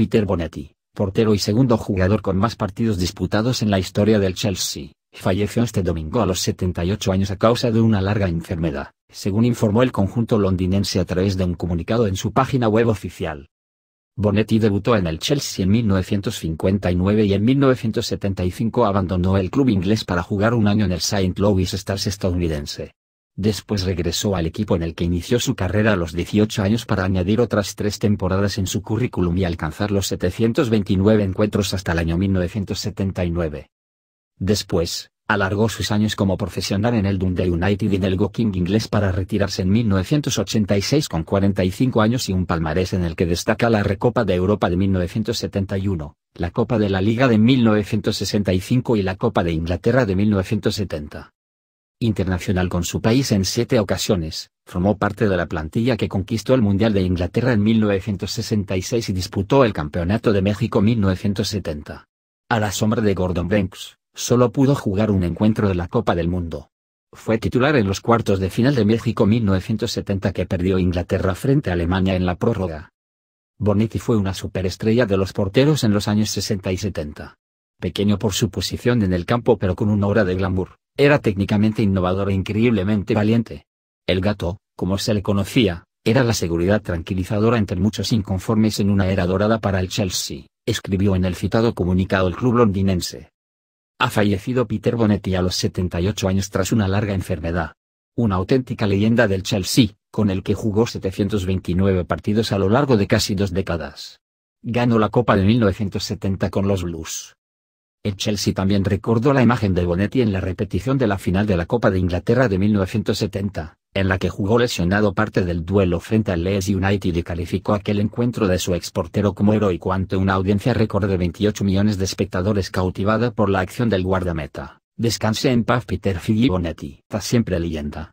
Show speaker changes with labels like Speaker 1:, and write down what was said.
Speaker 1: Peter Bonetti, portero y segundo jugador con más partidos disputados en la historia del Chelsea, falleció este domingo a los 78 años a causa de una larga enfermedad, según informó el conjunto londinense a través de un comunicado en su página web oficial. Bonetti debutó en el Chelsea en 1959 y en 1975 abandonó el club inglés para jugar un año en el St. Louis Stars estadounidense. Después regresó al equipo en el que inició su carrera a los 18 años para añadir otras tres temporadas en su currículum y alcanzar los 729 encuentros hasta el año 1979. Después, alargó sus años como profesional en el Dundee United y en el Go King inglés para retirarse en 1986 con 45 años y un palmarés en el que destaca la Recopa de Europa de 1971, la Copa de la Liga de 1965 y la Copa de Inglaterra de 1970 internacional con su país en siete ocasiones, formó parte de la plantilla que conquistó el Mundial de Inglaterra en 1966 y disputó el Campeonato de México 1970. A la sombra de Gordon Banks, solo pudo jugar un encuentro de la Copa del Mundo. Fue titular en los cuartos de final de México 1970 que perdió Inglaterra frente a Alemania en la prórroga. Bonetti fue una superestrella de los porteros en los años 60 y 70. Pequeño por su posición en el campo pero con una hora de glamour, era técnicamente innovador e increíblemente valiente. El gato, como se le conocía, era la seguridad tranquilizadora entre muchos inconformes en una era dorada para el Chelsea, escribió en el citado comunicado el club londinense. Ha fallecido Peter Bonetti a los 78 años tras una larga enfermedad. Una auténtica leyenda del Chelsea, con el que jugó 729 partidos a lo largo de casi dos décadas. Ganó la Copa de 1970 con los Blues, el Chelsea también recordó la imagen de Bonetti en la repetición de la final de la Copa de Inglaterra de 1970, en la que jugó lesionado parte del duelo frente al Leeds United y calificó aquel encuentro de su exportero como heroico ante una audiencia récord de 28 millones de espectadores cautivada por la acción del guardameta. Descanse en paz Peter Fili Bonetti, está siempre leyenda.